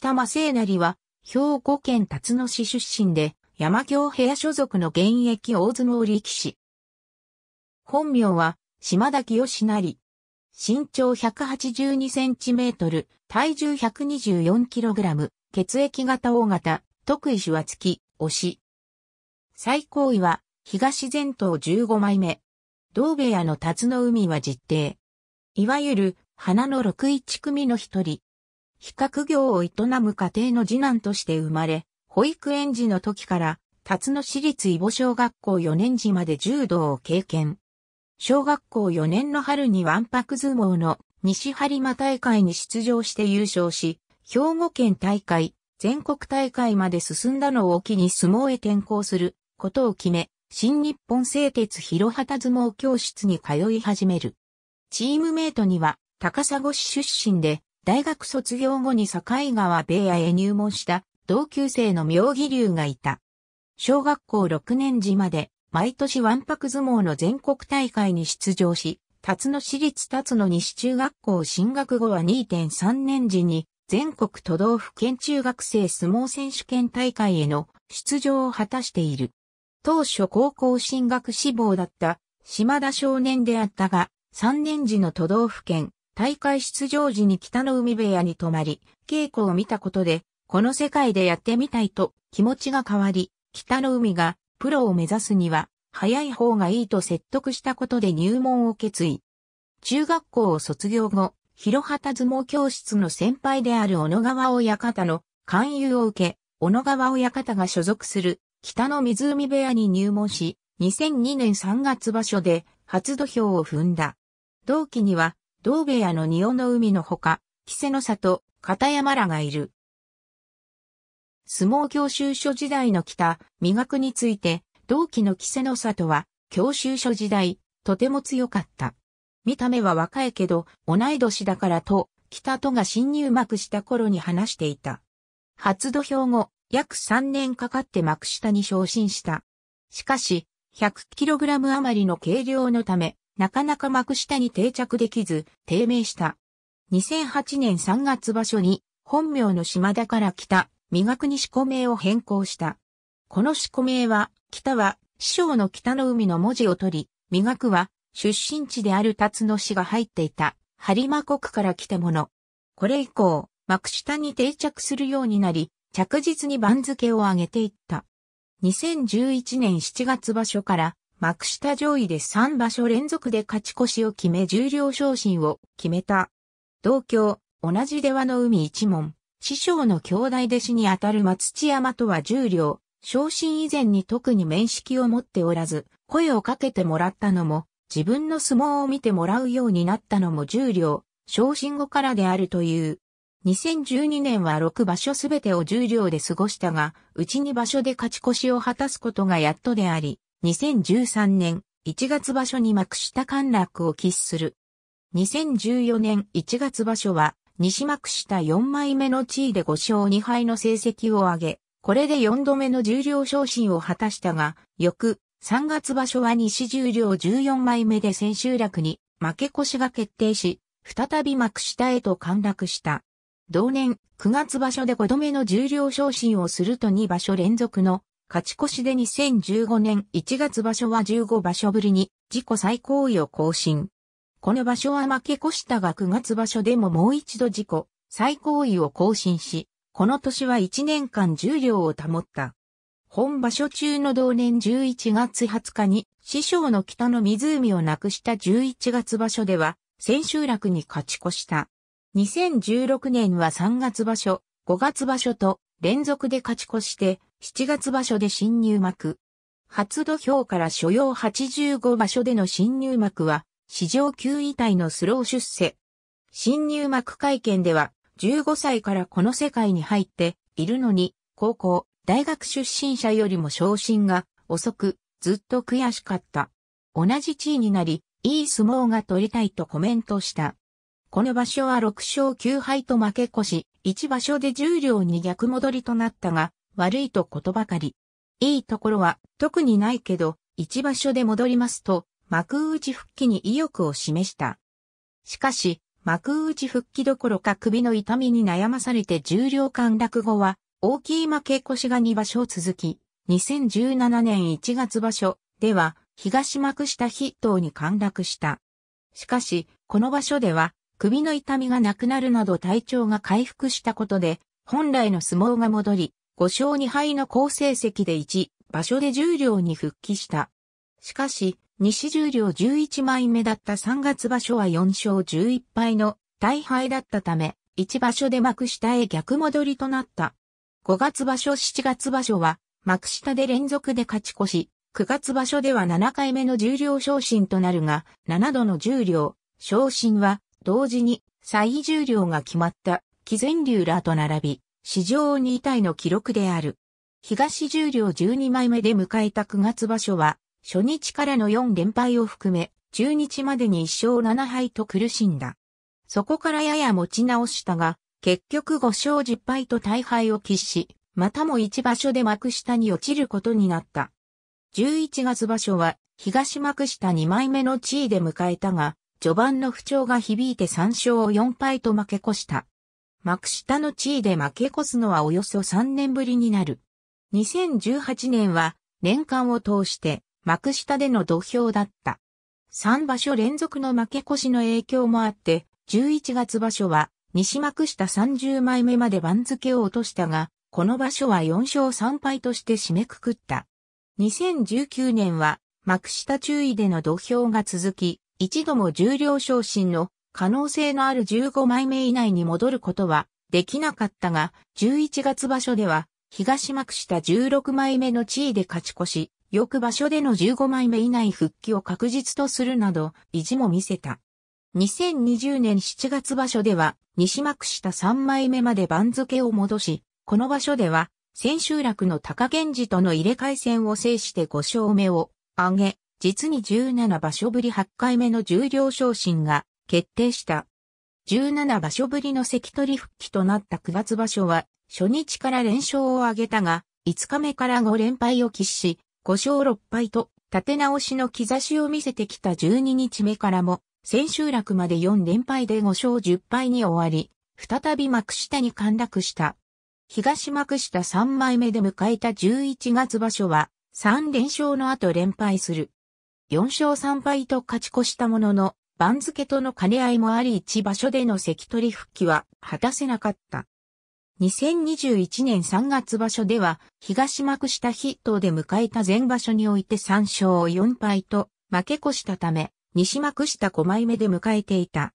北正成は、兵庫県辰野市出身で、山京部屋所属の現役大相撲力士。本名は、島田清成。身長182センチメートル、体重124キログラム、血液型大型、特異種は月、推し。最高位は、東前頭15枚目。同部屋の辰野海は実定。いわゆる、花の61組の一人。比較業を営む家庭の次男として生まれ、保育園児の時から、辰野市立伊保小学校4年時まで柔道を経験。小学校4年の春にワンパク相撲の西播磨大会に出場して優勝し、兵庫県大会、全国大会まで進んだのを機に相撲へ転向することを決め、新日本製鉄広畑相撲教室に通い始める。チームメイトには高砂市出身で大学卒業後に境川米屋へ入門した同級生の妙義龍がいた。小学校6年時まで毎年ワンパク相撲の全国大会に出場し、辰野市立辰野西中学校進学後は2.3年時に全国都道府県中学生相撲選手権大会への出場を果たしている。当初高校進学志望だった島田少年であったが、3年時の都道府県大会出場時に北の海部屋に泊まり、稽古を見たことで、この世界でやってみたいと気持ちが変わり、北の海がプロを目指すには、早い方がいいと説得したことで入門を決意。中学校を卒業後、広畑相撲教室の先輩である小野川親方の勧誘を受け、小野川親方が所属する北の湖部屋に入門し、2002年3月場所で初土俵を踏んだ。同期には同部屋の仁王の海のほか、稀勢の里、片山らがいる。相撲教習所時代の北、美学について、同期の稀勢の里は、教習所時代、とても強かった。見た目は若いけど、同い年だからと、北とが新入幕した頃に話していた。初土俵後、約3年かかって幕下に昇進した。しかし、100kg 余りの軽量のため、なかなか幕下に定着できず、低迷した。2008年3月場所に、本名の島田から来た、磨くに四名を変更した。この四股名は、北は、師匠の北の海の文字を取り、磨くは、出身地である辰野市が入っていた、播磨国から来たもの。これ以降、幕下に定着するようになり、着実に番付を上げていった。2011年7月場所から幕下上位で3場所連続で勝ち越しを決め重量昇進を決めた。同郷、同じ出羽の海一門、師匠の兄弟弟子にあたる松千山とは重量、昇進以前に特に面識を持っておらず、声をかけてもらったのも、自分の相撲を見てもらうようになったのも重量、昇進後からであるという。2012年は6場所すべてを重量で過ごしたが、うちに場所で勝ち越しを果たすことがやっとであり、2013年1月場所に幕下陥落を喫する。2014年1月場所は西幕下4枚目の地位で5勝2敗の成績を上げ、これで4度目の重量昇進を果たしたが、翌3月場所は西重量14枚目で千秋楽に負け越しが決定し、再び幕下へと陥落した。同年9月場所で5度目の重量昇進をすると2場所連続の勝ち越しで2015年1月場所は15場所ぶりに自己最高位を更新。この場所は負け越したが9月場所でももう一度自己最高位を更新し、この年は1年間重量を保った。本場所中の同年11月20日に師匠の北の湖をなくした11月場所では千秋楽に勝ち越した。2016年は3月場所、5月場所と連続で勝ち越して7月場所で新入幕。初土俵から所要85場所での新入幕は、史上9位体のスロー出世。新入幕会見では、15歳からこの世界に入っているのに、高校、大学出身者よりも昇進が遅く、ずっと悔しかった。同じ地位になり、いい相撲が取りたいとコメントした。この場所は6勝9敗と負け越し、1場所で10両に逆戻りとなったが、悪いとことばかり。いいところは特にないけど、一場所で戻りますと、幕内復帰に意欲を示した。しかし、幕内復帰どころか首の痛みに悩まされて重量陥落後は、大きい負け越しが2場所続き、2017年1月場所では、東幕下筆頭に陥落した。しかし、この場所では、首の痛みがなくなるなど体調が回復したことで、本来の相撲が戻り、5勝2敗の好成績で1場所で十両に復帰した。しかし、西十両11枚目だった3月場所は4勝11敗の大敗だったため、1場所で幕下へ逆戻りとなった。5月場所7月場所は幕下で連続で勝ち越し、9月場所では7回目の重量昇進となるが、7度の重量、昇進は同時に最重量が決まった、貴前流らと並び、史上2位体の記録である。東十両12枚目で迎えた9月場所は、初日からの4連敗を含め、中日までに1勝7敗と苦しんだ。そこからやや持ち直したが、結局5勝10敗と大敗を喫し、またも1場所で幕下に落ちることになった。11月場所は、東幕下2枚目の地位で迎えたが、序盤の不調が響いて3勝4敗と負け越した。幕下の地位で負け越すのはおよそ3年ぶりになる。2018年は年間を通して幕下での土俵だった。3場所連続の負け越しの影響もあって、11月場所は西幕下30枚目まで番付を落としたが、この場所は4勝3敗として締めくくった。2019年は幕下注意での土俵が続き、一度も重量昇進の可能性のある15枚目以内に戻ることはできなかったが、11月場所では、東幕下16枚目の地位で勝ち越し、翌場所での15枚目以内復帰を確実とするなど、意地も見せた。2020年7月場所では、西幕下3枚目まで番付を戻し、この場所では、千秋楽の高源氏との入れ替え戦を制して5勝目を挙げ、実に17場所ぶり8回目の重量昇進が決定した。17場所ぶりの関取復帰となった9月場所は、初日から連勝を挙げたが、5日目から5連敗を喫し、5勝6敗と、立て直しの兆しを見せてきた12日目からも、千秋楽まで4連敗で5勝10敗に終わり、再び幕下に陥落した。東幕下3枚目で迎えた11月場所は、3連勝の後連敗する。4勝3敗と勝ち越したものの、番付との兼ね合いもあり一場所での関取復帰は果たせなかった。2021年3月場所では、東幕下筆頭で迎えた前場所において3勝4敗と負け越したため、西幕下5枚目で迎えていた。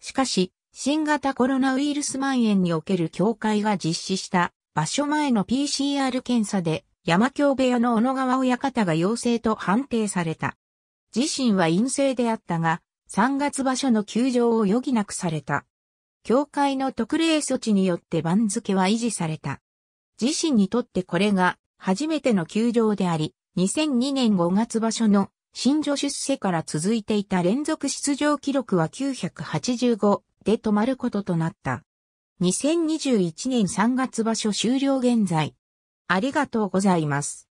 しかし、新型コロナウイルス蔓延における協会が実施した場所前の PCR 検査で山京部屋の小野川親方が陽性と判定された。自身は陰性であったが、3月場所の休場を余儀なくされた。協会の特例措置によって番付は維持された。自身にとってこれが初めての休場であり、2002年5月場所の新助出世から続いていた連続出場記録は985で止まることとなった。2021年3月場所終了現在。ありがとうございます。